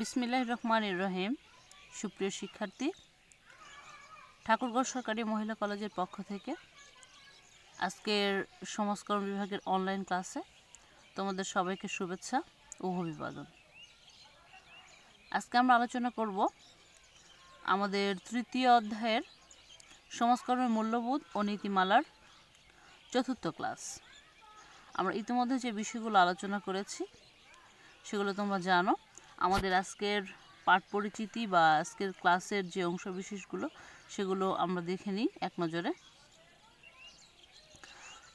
বিসমিল্লাহ রহমান রহিম সুপ্রিয় শিক্ষার্থী ঠাকুরগড় সরকারি মহিলা কলেজের পক্ষ থেকে আজকের সমাজকর্ম বিভাগের অনলাইন ক্লাসে তোমাদের সবাইকে শুভেচ্ছা ও অভিবাদন আজকে আমরা আলোচনা করব আমাদের তৃতীয় অধ্যায়ের সমাজকর্মের মূল্যবোধ ও নীতিমালার চতুর্থ ক্লাস আমরা ইতিমধ্যে যে বিষয়গুলো আলোচনা করেছি সেগুলো তোমরা জানো আমাদের আজকের পাঠ পরিচিতি বা আজকের ক্লাসের যে অংশবিশেষগুলো সেগুলো আমরা দেখে নিই এক নজরে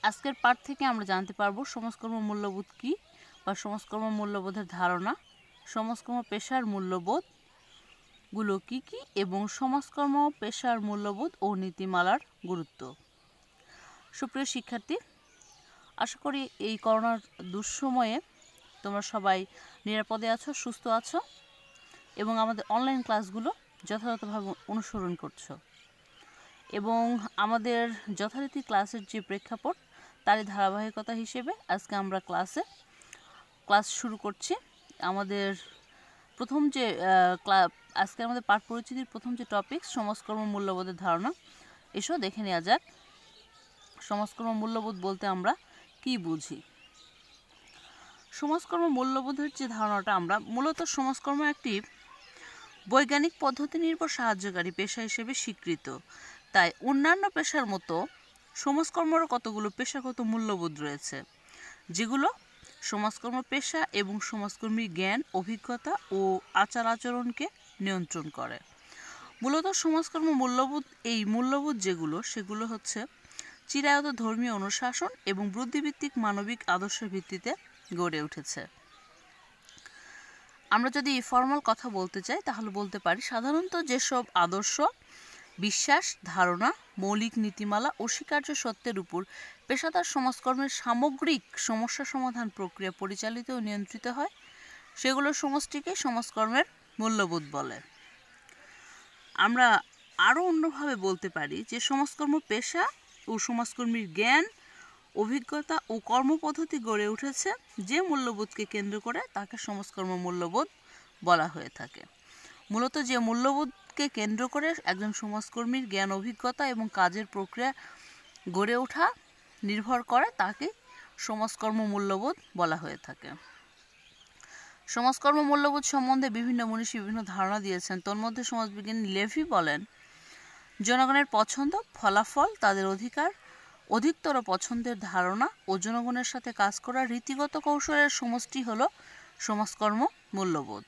আজকের পাঠ থেকে আমরা জানতে পারবো সমাজকর্ম মূল্যবোধ কী বা সমাজকর্ম মূল্যবোধের ধারণা সমাজকর্ম পেশার মূল্যবোধ গুলো কি কি এবং সমাজকর্ম পেশার মূল্যবোধ ও নীতিমালার গুরুত্ব সুপ্রিয় শিক্ষার্থী আশা করি এই করোনার দুঃসময়ে তোমরা সবাই নিরাপদে আছো সুস্থ আছো এবং আমাদের অনলাইন ক্লাসগুলো যথাযথভাবে অনুসরণ করছো এবং আমাদের যথারীতি ক্লাসের যে প্রেক্ষাপট তারই ধারাবাহিকতা হিসেবে আজকে আমরা ক্লাসে ক্লাস শুরু করছি আমাদের প্রথম যে আজকে আমাদের পাঠ পরিচিতির প্রথম যে টপিক সমাজকর্ম মূল্যবোধের ধারণা এসব দেখে নেওয়া যাক সমাজকর্ম মূল্যবোধ বলতে আমরা কি বুঝি সমাজকর্ম মূল্যবোধের যে ধারণাটা আমরা মূলত সমাজকর্ম একটি বৈজ্ঞানিক পদ্ধতি নির্ভর সাহায্যকারী পেশা হিসেবে স্বীকৃত তাই অন্যান্য পেশার মতো সমাজকর্মরও কতগুলো পেশাগত মূল্যবোধ রয়েছে যেগুলো সমাজকর্ম পেশা এবং সমাজকর্মীর জ্ঞান অভিজ্ঞতা ও আচার আচরণকে নিয়ন্ত্রণ করে মূলত সমাজকর্ম মূল্যবোধ এই মূল্যবোধ যেগুলো সেগুলো হচ্ছে চিরায়ত ধর্মীয় অনুশাসন এবং বুদ্ধিভিত্তিক মানবিক আদর্শের ভিত্তিতে গড়ে উঠেছে আমরা যদি ফর্মাল কথা বলতে চাই তাহলে বলতে পারি সাধারণত যেসব আদর্শ বিশ্বাস ধারণা মৌলিক নীতিমালা অস্বীকার্য সত্যের উপর পেশাদার সমাজকর্মের সামগ্রিক সমস্যা সমাধান প্রক্রিয়া পরিচালিত ও নিয়ন্ত্রিত হয় সেগুলো সমষ্টিকে সমাজকর্মের মূল্যবোধ বলে আমরা আরও অন্যভাবে বলতে পারি যে সমাজকর্ম পেশা ও সমাজকর্মীর জ্ঞান অভিজ্ঞতা ও কর্মপদ্ধতি গড়ে উঠেছে যে মূল্যবোধকে কেন্দ্র করে তাকে সমাজকর্ম মূল্যবোধ বলা হয়ে থাকে মূলত যে মূল্যবোধকে কেন্দ্র করে একজন সমাজকর্মীর জ্ঞান অভিজ্ঞতা এবং কাজের প্রক্রিয়া গড়ে ওঠা নির্ভর করে তাকে সমাজকর্ম মূল্যবোধ বলা হয়ে থাকে সমাজকর্ম মূল্যবোধ সম্বন্ধে বিভিন্ন মনীষী বিভিন্ন ধারণা দিয়েছেন তন্মধ্যে সমাজবিজ্ঞানী লেভি বলেন জনগণের পছন্দ ফলাফল তাদের অধিকার অধিকতর পছন্দের ধারণা ও জনগণের সাথে কাজ করার রীতিগত কৌশলের সমষ্টি হল সমাজকর্ম মূল্যবোধ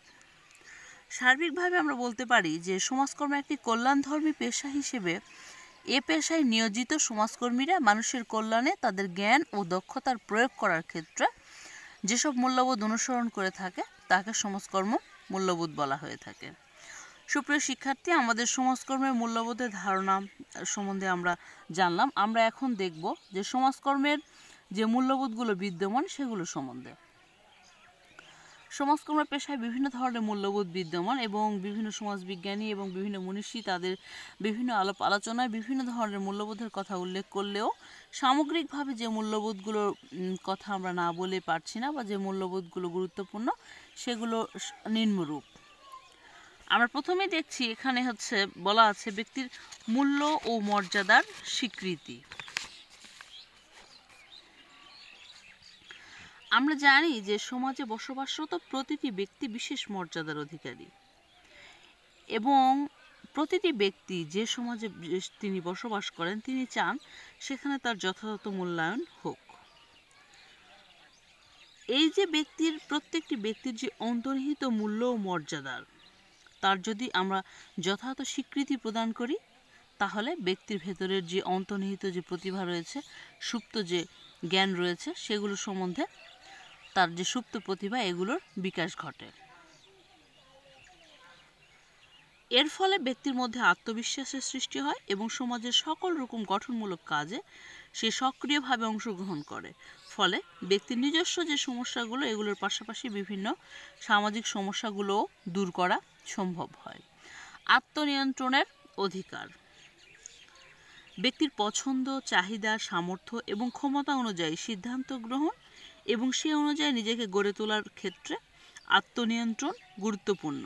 সার্বিকভাবে আমরা বলতে পারি যে সমাজকর্ম একটি কল্যাণধর্মী পেশা হিসেবে এ পেশায় নিয়োজিত সমাজকর্মীরা মানুষের কল্যাণে তাদের জ্ঞান ও দক্ষতার প্রয়োগ করার ক্ষেত্রে যেসব মূল্যবোধ অনুসরণ করে থাকে তাকে সমাজকর্ম মূল্যবোধ বলা হয়ে থাকে সুপ্রিয় শিক্ষার্থী আমাদের সমাজকর্মের মূল্যবোধের ধারণা সম্বন্ধে আমরা জানলাম আমরা এখন দেখব যে সমাজকর্মের যে মূল্যবোধগুলো বিদ্যমান সেগুলো সম্বন্ধে সমাজকর্মের পেশায় বিভিন্ন ধরনের মূল্যবোধ বিদ্যমান এবং বিভিন্ন সমাজবিজ্ঞানী এবং বিভিন্ন মনীষী তাদের বিভিন্ন আলাপ আলোচনায় বিভিন্ন ধরনের মূল্যবোধের কথা উল্লেখ করলেও সামগ্রিকভাবে যে মূল্যবোধগুলোর কথা আমরা না বলে পারছি না বা যে মূল্যবোধগুলো গুরুত্বপূর্ণ সেগুলো নিম্নরূপ আমরা প্রথমে দেখছি এখানে হচ্ছে বলা আছে ব্যক্তির মূল্য ও মর্যাদার স্বীকৃতি আমরা জানি যে সমাজে বসবাসরত প্রতিটি ব্যক্তি বিশেষ মর্যাদার অধিকারী এবং প্রতিটি ব্যক্তি যে সমাজে তিনি বসবাস করেন তিনি চান সেখানে তার যথাযথ মূল্যায়ন হোক এই যে ব্যক্তির প্রত্যেকটি ব্যক্তির যে অন্তর্হিত মূল্য ও মর্যাদার তার যদি আমরা যথাযথ স্বীকৃতি প্রদান করি তাহলে ব্যক্তির ভেতরের যে অন্তর্নিহিত যে প্রতিভা রয়েছে সুপ্ত যে জ্ঞান রয়েছে সেগুলো সম্বন্ধে তার যে সুপ্ত প্রতিভা এগুলোর বিকাশ ঘটে এর ফলে ব্যক্তির মধ্যে আত্মবিশ্বাসের সৃষ্টি হয় এবং সমাজের সকল রকম গঠনমূলক কাজে সে সক্রিয়ভাবে অংশগ্রহণ করে ফলে ব্যক্তির নিজস্ব যে সমস্যাগুলো এগুলোর পাশাপাশি বিভিন্ন সামাজিক সমস্যাগুলোও দূর করা সম্ভব হয় আত্মনিয়ন্ত্রণের অধিকার ব্যক্তির পছন্দ চাহিদা সামর্থ্য এবং ক্ষমতা অনুযায়ী সিদ্ধান্ত গ্রহণ এবং সে অনুযায়ী নিজেকে গড়ে তোলার ক্ষেত্রে আত্মনিয়ন্ত্রণ গুরুত্বপূর্ণ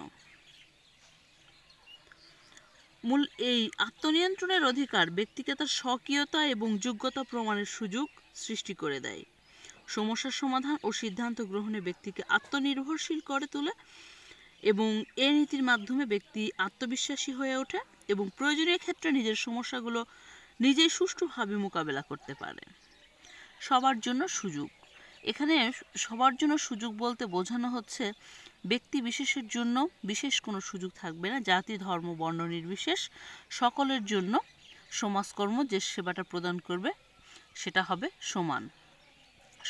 মূল এই আত্মনিয়ন্ত্রণের অধিকার ব্যক্তিকে তার স্বকীয়তা এবং যোগ্যতা প্রমাণের সুযোগ সৃষ্টি করে দেয় সমস্যার সমাধান ও সিদ্ধান্ত গ্রহণে ব্যক্তিকে আত্মনির্ভরশীল করে তোলে এবং এ নীতির মাধ্যমে ব্যক্তি আত্মবিশ্বাসী হয়ে ওঠে এবং প্রয়োজনীয় ক্ষেত্রে নিজের সমস্যাগুলো নিজেই সুষ্ঠুভাবে মোকাবেলা করতে পারে সবার জন্য সুযোগ এখানে সবার জন্য সুযোগ বলতে বোঝানো হচ্ছে ব্যক্তি বিশেষের জন্য বিশেষ কোনো সুযোগ থাকবে না জাতি ধর্ম বর্ণ নির্বিশেষ সকলের জন্য সমাজকর্ম যে সেবাটা প্রদান করবে সেটা হবে সমান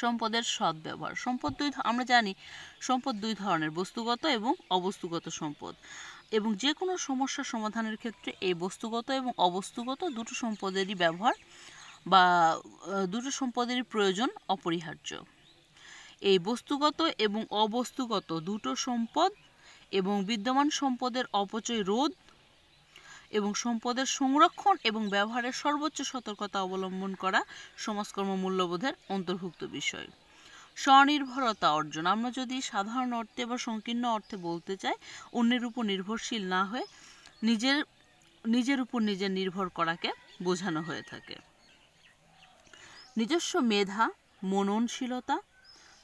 সম্পদের সদ্ব্যবহার সম্পদ দুই আমরা জানি সম্পদ দুই ধরনের বস্তুগত এবং অবস্তুগত সম্পদ এবং যে কোনো সমস্যা সমাধানের ক্ষেত্রে এই বস্তুগত এবং অবস্তুগত দুটো সম্পদেরই ব্যবহার বা দুটো সম্পদেরই প্রয়োজন অপরিহার্য এই বস্তুগত এবং অবস্তুগত দুটো সম্পদ এবং বিদ্যমান সম্পদের অপচয় রোধ এবং সম্পদের সংরক্ষণ এবং ব্যবহারের সর্বোচ্চ সতর্কতা অবলম্বন করা সমাজকর্ম মূল্যবোধের অন্তর্ভুক্ত বিষয় স্বনির্ভরতা অর্জন আমরা যদি সাধারণ অর্থে বা সংকীর্ণ অর্থে বলতে চাই অন্যের উপর নির্ভরশীল না হয়ে নিজের নিজের উপর নিজের নির্ভর করাকে বোঝানো হয়ে থাকে নিজস্ব মেধা মননশীলতা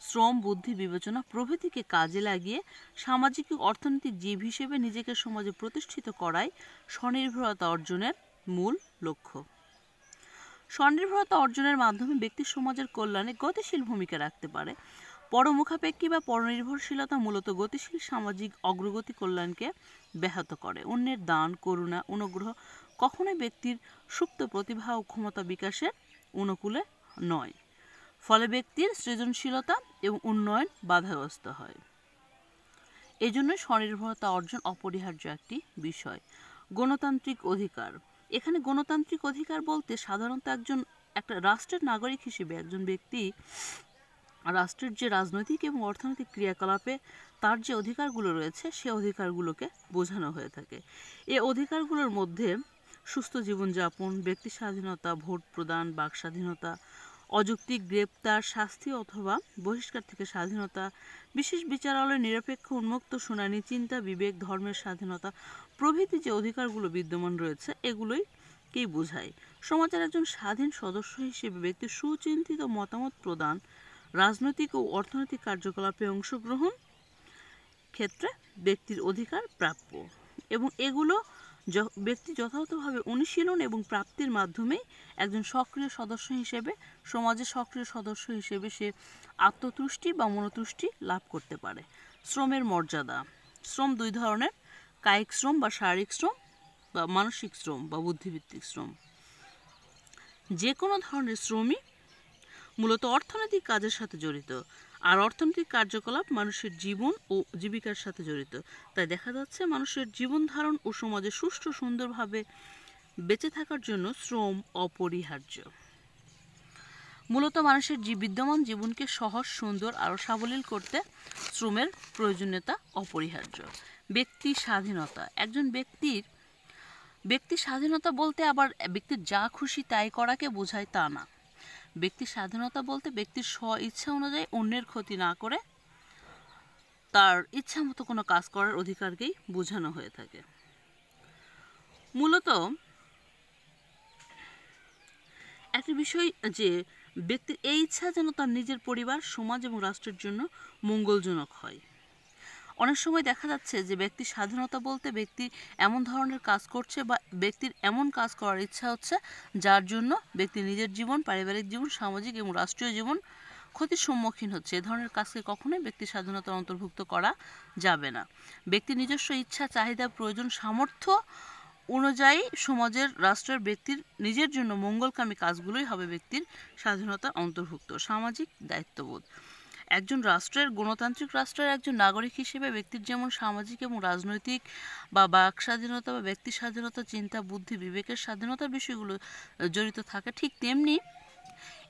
শ্রম বুদ্ধি বিবেচনা প্রভৃতিকে কাজে লাগিয়ে সামাজিক অর্থনৈতিক জীব হিসেবে নিজেকে সমাজে প্রতিষ্ঠিত করাই স্বনির্ভরতা অর্জনের মূল লক্ষ্য স্বনির্ভরতা অর্জনের মাধ্যমে ব্যক্তি সমাজের কল্যাণে গতিশীল ভূমিকা রাখতে পারে পরমুখাপেক্ষী বা পরনির্ভরশীলতা মূলত গতিশীল সামাজিক অগ্রগতি কল্যাণকে ব্যাহত করে অন্যের দান করুণা অনুগ্রহ কখনোই ব্যক্তির সুপ্ত প্রতিভা ও ক্ষমতা বিকাশের অনুকূলে নয় ফলে ব্যক্তির সৃজনশীলতা এবং উন্নয়ন বাধাগ্রস্ত হয় এজন্য স্বনির্ভরতা অর্জন অপরিহার্য একটি বিষয় গণতান্ত্রিক অধিকার এখানে গণতান্ত্রিক অধিকার বলতে সাধারণত একজন একটা রাষ্ট্রের নাগরিক হিসেবে একজন ব্যক্তি রাষ্ট্রের যে রাজনৈতিক এবং অর্থনৈতিক ক্রিয়াকলাপে তার যে অধিকারগুলো রয়েছে সে অধিকারগুলোকে বোঝানো হয়ে থাকে এ অধিকারগুলোর মধ্যে সুস্থ জীবনযাপন ব্যক্তি স্বাধীনতা ভোট প্রদান বাক স্বাধীনতা অযৌক্তিক গ্রেপ্তার শাস্তি অথবা বহিষ্কার থেকে স্বাধীনতা বিশেষ বিচারালয় নিরপেক্ষ উন্মুক্ত শুনানি চিন্তা বিবেক ধর্মের স্বাধীনতা প্রভৃতি যে অধিকারগুলো বিদ্যমান রয়েছে এগুলোই কেই বোঝায় সমাজের একজন স্বাধীন সদস্য হিসেবে ব্যক্তির সুচিন্তিত মতামত প্রদান রাজনৈতিক ও অর্থনৈতিক কার্যকলাপে অংশগ্রহণ ক্ষেত্রে ব্যক্তির অধিকার প্রাপ্য এবং এগুলো ব্যক্তি যথাযথভাবে অনুশীলন এবং প্রাপ্তির মাধ্যমে একজন সক্রিয় সদস্য হিসেবে সমাজের সক্রিয় সদস্য হিসেবে সে আত্মতুষ্টি বা মনতুষ্টি লাভ করতে পারে শ্রমের মর্যাদা শ্রম দুই ধরনের কায়িক শ্রম বা শারীরিক শ্রম বা মানসিক শ্রম বা বুদ্ধিভিত্তিক শ্রম যে কোনো ধরনের শ্রমই মূলত অর্থনৈতিক কাজের সাথে জড়িত আর অর্থনৈতিক কার্যকলাপ মানুষের জীবন ও জীবিকার সাথে জড়িত তাই দেখা যাচ্ছে মানুষের জীবন ধারণ ও সমাজে সুষ্ঠু সুন্দরভাবে বেঁচে থাকার জন্য শ্রম অপরিহার্য মূলত মানুষের বিদ্যমান জীবনকে সহজ সুন্দর আরও সাবলীল করতে শ্রমের প্রয়োজনীয়তা অপরিহার্য ব্যক্তি স্বাধীনতা একজন ব্যক্তির ব্যক্তি স্বাধীনতা বলতে আবার ব্যক্তির যা খুশি তাই করাকে বোঝায় তা না ব্যক্তির স্বাধীনতা বলতে ব্যক্তির স্ব ইচ্ছা অনুযায়ী অন্যের ক্ষতি না করে তার ইচ্ছা মতো কোনো কাজ করার অধিকারকেই বোঝানো হয়ে থাকে মূলত একটি বিষয় যে ব্যক্তির এই ইচ্ছা যেন তার নিজের পরিবার সমাজ এবং রাষ্ট্রের জন্য মঙ্গলজনক হয় অনেক সময় দেখা যাচ্ছে যে ব্যক্তির স্বাধীনতা বলতে ব্যক্তি এমন ধরনের কাজ করছে বা ব্যক্তির এমন কাজ করার ইচ্ছা হচ্ছে যার জন্য ব্যক্তি নিজের জীবন পারিবারিক জীবন সামাজিক এবং রাষ্ট্রীয় জীবন ক্ষতির সম্মুখীন হচ্ছে এ ধরনের কাজকে কখনোই ব্যক্তি স্বাধীনতার অন্তর্ভুক্ত করা যাবে না ব্যক্তি নিজস্ব ইচ্ছা চাহিদা প্রয়োজন সামর্থ্য অনুযায়ী সমাজের রাষ্ট্রের ব্যক্তির নিজের জন্য মঙ্গলকামী কাজগুলোই হবে ব্যক্তির স্বাধীনতা অন্তর্ভুক্ত সামাজিক দায়িত্ববোধ একজন রাষ্ট্রের গণতান্ত্রিক রাষ্ট্রের একজন নাগরিক হিসেবে ব্যক্তির যেমন সামাজিক এবং রাজনৈতিক বা বাক স্বাধীনতা বা ব্যক্তি স্বাধীনতা চিন্তা বুদ্ধি বিবেকের স্বাধীনতা বিষয়গুলো জড়িত থাকে ঠিক তেমনি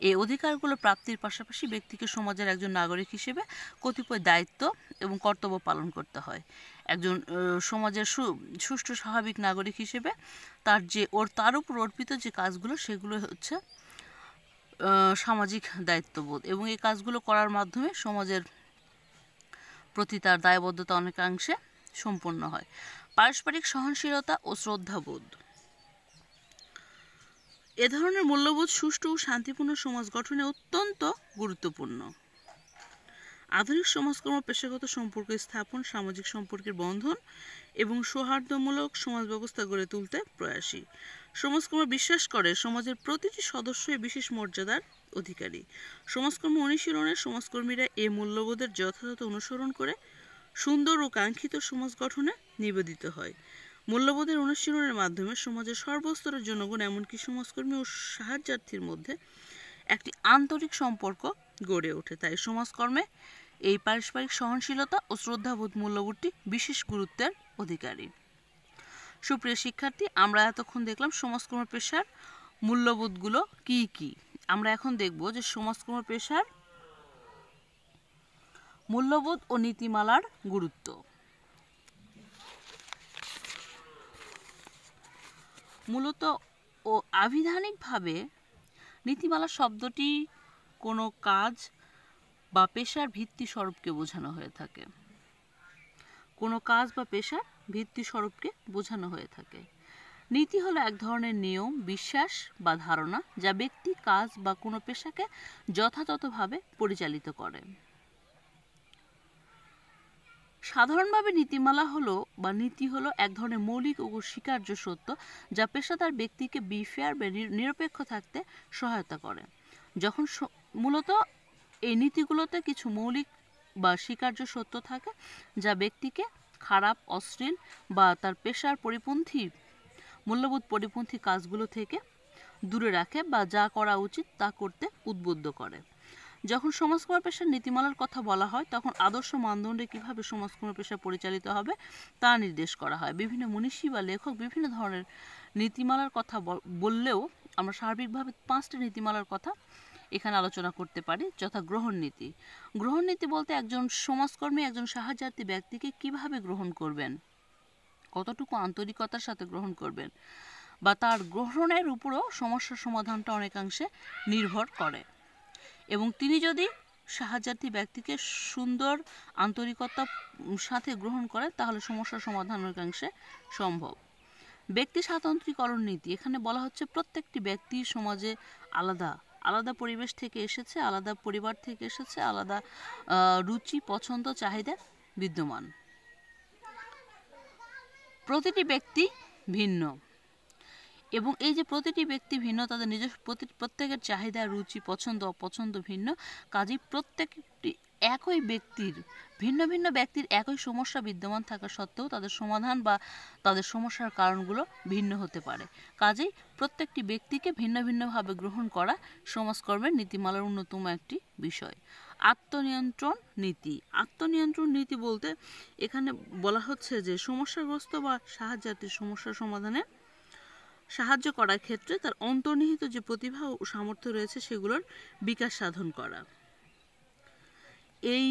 এই অধিকারগুলো প্রাপ্তির পাশাপাশি ব্যক্তিকে সমাজের একজন নাগরিক হিসেবে কতিপয় দায়িত্ব এবং কর্তব্য পালন করতে হয় একজন সমাজের সুষ্ঠু স্বাভাবিক নাগরিক হিসেবে তার যে ওর তার উপর অর্পিত যে কাজগুলো সেগুলো হচ্ছে সামাজিক দায়িত্ববোধ এবং এই কাজগুলো করার মাধ্যমে সমাজের প্রতি তার দায়বদ্ধতা অনেকাংশে সম্পন্ন হয় পারস্পরিক সহনশীলতা ও শ্রদ্ধাবোধ এ ধরনের মূল্যবোধ সুষ্ঠু ও শান্তিপূর্ণ সমাজ গঠনে অত্যন্ত গুরুত্বপূর্ণ আধুনিক সমাজকর্ম পেশাগত সম্পর্ক স্থাপন সামাজিক সম্পর্কের বন্ধন এবং সৌহার্দ্যমূলক সমাজ ব্যবস্থা গড়ে তুলতে প্রয়াসী সমাজকর্ম বিশ্বাস করে সমাজের প্রতিটি সদস্যই বিশেষ মর্যাদার অধিকারী সমাজকর্ম অনুশীলনে সমাজকর্মীরা এই মূল্যবোধের যথাযথ অনুসরণ করে সুন্দর ও কাঙ্ক্ষিত সমাজ গঠনে নিবেদিত হয় মূল্যবোধের অনুশীলনের মাধ্যমে সমাজের সর্বস্তরের জনগণ এমনকি সমাজকর্মী ও সাহায্যার্থীর মধ্যে একটি আন্তরিক সম্পর্ক গড়ে ওঠে তাই সমাজকর্মে এই পারস্পরিক সহনশীলতা ও শ্রদ্ধাবোধ মূল্যবোধটি বিশেষ গুরুত্বের অধিকারী সুপ্রিয় শিক্ষার্থী আমরা এতক্ষণ দেখলাম সমাজকর্ম পেশার মূল্যবোধগুলো কি কি আমরা এখন দেখব যে সমাজকর্ম পেশার মূল্যবোধ ও নীতিমালার গুরুত্ব মূলত ও আবিধানিকভাবে নীতিমালা শব্দটি কোনো কাজ বা পেশার ভিত্তি স্বরূপকে বোঝানো হয়ে থাকে কোনো কাজ বা পেশার ভিত্তিস্বরূপকে বোঝানো হয়ে থাকে নীতি হলো এক ধরনের নিয়ম বিশ্বাস বা ধারণা যা ব্যক্তি কাজ বা কোনো পেশাকে যথাযথভাবে পরিচালিত করে সাধারণভাবে নীতিমালা হলো বা নীতি হলো এক ধরনের মৌলিক ও স্বীকার্য সত্য যা পেশাদার ব্যক্তিকে বিফেয়ার বা নিরপেক্ষ থাকতে সহায়তা করে যখন মূলত এই নীতিগুলোতে কিছু মৌলিক বা স্বীকার্য সত্য থাকে যা ব্যক্তিকে খারাপ অশ্লীল বা তার পেশার পরিপন্থী মূল্যবোধ পরিপন্থী কাজগুলো থেকে দূরে রাখে বা যা করা উচিত তা করতে উদ্বুদ্ধ করে যখন সমাজকর্ম পেশার নীতিমালার কথা বলা হয় তখন আদর্শ মানদণ্ডে কীভাবে সমাজকর্ম পেশা পরিচালিত হবে তা নির্দেশ করা হয় বিভিন্ন মনীষী বা লেখক বিভিন্ন ধরনের নীতিমালার কথা বললেও আমরা সার্বিকভাবে পাঁচটি নীতিমালার কথা এখানে আলোচনা করতে পারি যথা গ্রহণ নীতি গ্রহণ নীতি বলতে একজন সমাজকর্মী একজন সাহায্যার্থী ব্যক্তিকে কিভাবে গ্রহণ করবেন কতটুকু আন্তরিকতার সাথে গ্রহণ করবেন বা তার গ্রহণের উপরও সমস্যার সমাধানটা অনেকাংশে নির্ভর করে এবং তিনি যদি সাহায্যার্থী ব্যক্তিকে সুন্দর আন্তরিকতার সাথে গ্রহণ করে তাহলে সমস্যার সমাধান অনেকাংশে সম্ভব ব্যক্তি স্বাতন্ত্রীকরণ নীতি এখানে বলা হচ্ছে প্রত্যেকটি ব্যক্তি সমাজে আলাদা আলাদা পরিবেশ থেকে এসেছে আলাদা পরিবার থেকে এসেছে আলাদা রুচি পছন্দ চাহিদা বিদ্যমান প্রতিটি ব্যক্তি ভিন্ন এবং এই যে প্রতিটি ব্যক্তি ভিন্ন তাদের নিজস্ব প্রত্যেকের চাহিদা রুচি পছন্দ অপছন্দ ভিন্ন কাজেই প্রত্যেকটি একই ব্যক্তির ভিন্ন ভিন্ন ব্যক্তির একই সমস্যা বিদ্যমান থাকা সত্ত্বেও তাদের সমাধান বা তাদের সমস্যার কারণগুলো ভিন্ন হতে পারে কাজেই প্রত্যেকটি ব্যক্তিকে ভিন্ন ভিন্নভাবে গ্রহণ করা সমাজকর্মের নীতিমালার অন্যতম একটি বিষয় আত্মনিয়ন্ত্রণ নীতি আত্মনিয়ন্ত্রণ নীতি বলতে এখানে বলা হচ্ছে যে সমস্যাগ্রস্ত বা সাহায্যার্থীর সমস্যা সমাধানে সাহায্য করার ক্ষেত্রে তার অন্তর্নিহিত যে প্রতিভা ও সামর্থ্য রয়েছে সেগুলোর বিকাশ সাধন করা এই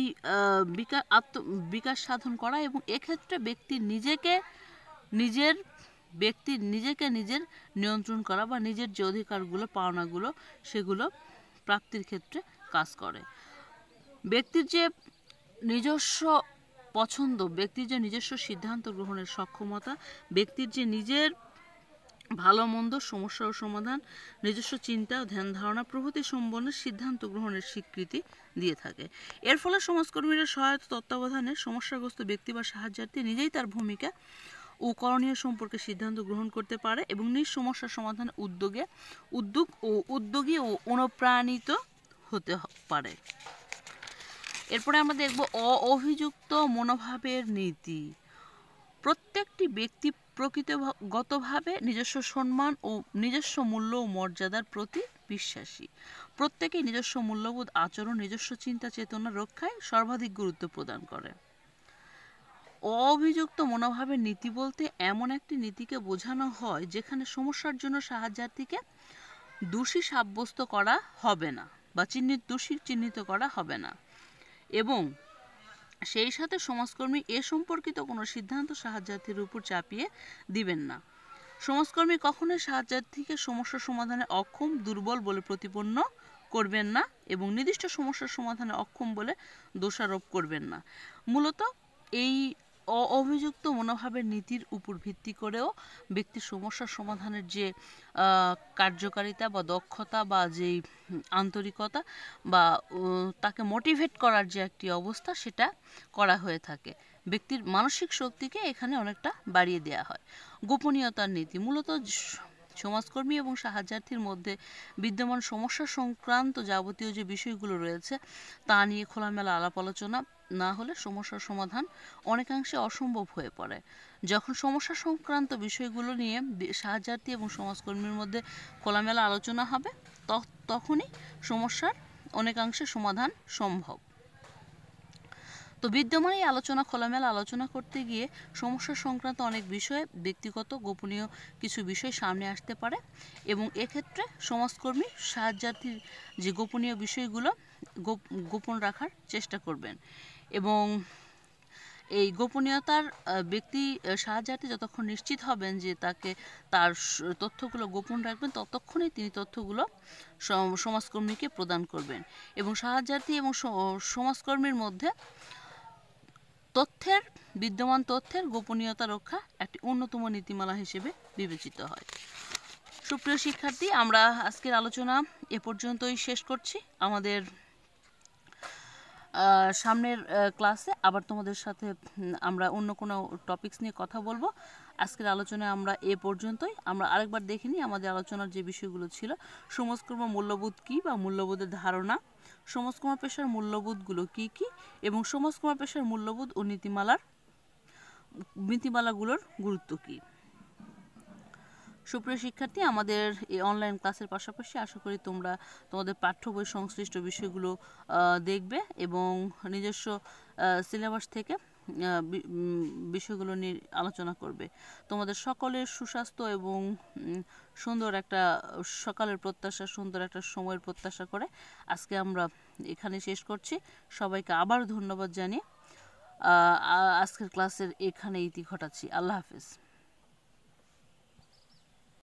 বিকাশ আত্ম বিকাশ সাধন করা এবং এক্ষেত্রে ব্যক্তি নিজেকে নিজের ব্যক্তি নিজেকে নিজের নিয়ন্ত্রণ করা বা নিজের যে অধিকারগুলো পাওনাগুলো সেগুলো প্রাপ্তির ক্ষেত্রে কাজ করে ব্যক্তির যে নিজস্ব পছন্দ ব্যক্তির যে নিজস্ব সিদ্ধান্ত গ্রহণের সক্ষমতা ব্যক্তির যে নিজের ভালো মন্দ সমস্যা ও সমাধান নিজস্ব চিন্তা ও ধ্যান ধারণা প্রভৃতি সম্বন্ধে সিদ্ধান্ত গ্রহণের স্বীকৃতি দিয়ে থাকে এর ফলে সমাজকর্মীরা সহায়তা তত্ত্বাবধানে সমস্যাগ্রস্ত ব্যক্তি বা সাহায্যার্থী নিজেই তার ভূমিকা ও করণীয় সম্পর্কে সিদ্ধান্ত গ্রহণ করতে পারে এবং নিজ সমস্যা সমাধান উদ্যোগে উদ্যোগ ও উদ্যোগী ও অনুপ্রাণিত হতে পারে এরপরে আমরা দেখব অভিযুক্ত মনোভাবের নীতি প্রত্যেকটি ব্যক্তি প্রকৃতিগতভাবে নিজস্ব সম্মান ও নিজস্ব মূল্য ও মর্যাদার প্রতি বিশ্বাসী প্রত্যেকেই নিজস্ব মূল্যবোধ আচরণ নিজস্ব চিন্তা চেতনা রক্ষায় সর্বাধিক গুরুত্ব প্রদান করে অভিযুক্ত মনোভাবের নীতি বলতে এমন একটি নীতিকে বোঝানো হয় যেখানে সমস্যার জন্য সাহায্যার্থীকে দোষী সাব্যস্ত করা হবে না বা চিহ্নিত দোষী চিহ্নিত করা হবে না এবং সেই সাথে সমাজকর্মী এ সম্পর্কিত কোনো সিদ্ধান্ত সাহায্যার্থীর উপর চাপিয়ে দিবেন না সমাজকর্মী কখনোই সাহায্যার্থীকে সমস্যা সমাধানে অক্ষম দুর্বল বলে প্রতিপন্ন করবেন না এবং নির্দিষ্ট সমস্যার সমাধানে অক্ষম বলে দোষারোপ করবেন না মূলত এই অভিযুক্ত মনোভাবের নীতির উপর ভিত্তি করেও ব্যক্তির সমস্যা সমাধানের যে কার্যকারিতা বা দক্ষতা বা যেই আন্তরিকতা বা তাকে মোটিভেট করার যে একটি অবস্থা সেটা করা হয়ে থাকে ব্যক্তির মানসিক শক্তিকে এখানে অনেকটা বাড়িয়ে দেওয়া হয় গোপনীয়তার নীতি মূলত সমাজকর্মী এবং সাহায্যার্থীর মধ্যে বিদ্যমান সমস্যা সংক্রান্ত যাবতীয় যে বিষয়গুলো রয়েছে তা নিয়ে খোলামেলা আলাপ আলোচনা না হলে সমস্যার সমাধান অনেকাংশে অসম্ভব হয়ে পড়ে যখন সমস্যা সংক্রান্ত বিষয়গুলো নিয়ে সাহায্যার্থী এবং সমাজকর্মীর মধ্যে খোলামেলা আলোচনা হবে তখনই সমস্যার অনেকাংশে সমাধান সম্ভব তো বিদ্যমান এই আলোচনা খোলামেলা আলোচনা করতে গিয়ে সমস্যা সংক্রান্ত অনেক বিষয়ে ব্যক্তিগত গোপনীয় কিছু বিষয় সামনে আসতে পারে এবং এক্ষেত্রে সমাজকর্মী সাহায্যার্থীর যে গোপনীয় বিষয়গুলো গোপন রাখার চেষ্টা করবেন এবং এই গোপনীয়তার ব্যক্তি সাহায্যার্থী যতক্ষণ নিশ্চিত হবেন যে তাকে তার তথ্যগুলো গোপন রাখবেন ততক্ষণেই তিনি তথ্যগুলো সমাজকর্মীকে প্রদান করবেন এবং সাহায্যার্থী এবং সমাজকর্মীর মধ্যে তথ্যের বিদ্যমান তথ্যের গোপনীয়তা রক্ষা একটি অন্যতম নীতিমালা হিসেবে বিবেচিত হয় সুপ্রিয় শিক্ষার্থী আমরা আজকের আলোচনা এ পর্যন্তই শেষ করছি আমাদের সামনের ক্লাসে আবার তোমাদের সাথে আমরা অন্য কোনো টপিক্স নিয়ে কথা বলবো আজকের আলোচনায় আমরা এ পর্যন্তই আমরা আরেকবার দেখে নিই আমাদের আলোচনার যে বিষয়গুলো ছিল সমাজকর্ম মূল্যবোধ কী বা মূল্যবোধের ধারণা সমাজকর্ম পেশার মূল্যবোধগুলো কি কি এবং সমাজকর্ম পেশার মূল্যবোধ ও নীতিমালার নীতিমালাগুলোর গুরুত্ব কী সুপ্রিয় শিক্ষার্থী আমাদের এই অনলাইন ক্লাসের পাশাপাশি আশা করি তোমরা তোমাদের পাঠ্য বই সংশ্লিষ্ট বিষয়গুলো দেখবে এবং নিজস্ব সিলেবাস থেকে বিষয়গুলো নিয়ে আলোচনা করবে তোমাদের সকলের সুস্বাস্থ্য এবং সুন্দর একটা সকালের প্রত্যাশা সুন্দর একটা সময়ের প্রত্যাশা করে আজকে আমরা এখানে শেষ করছি সবাইকে আবার ধন্যবাদ জানিয়ে আজকের ক্লাসের এখানে ইতি ঘটাচ্ছি আল্লাহ হাফিজ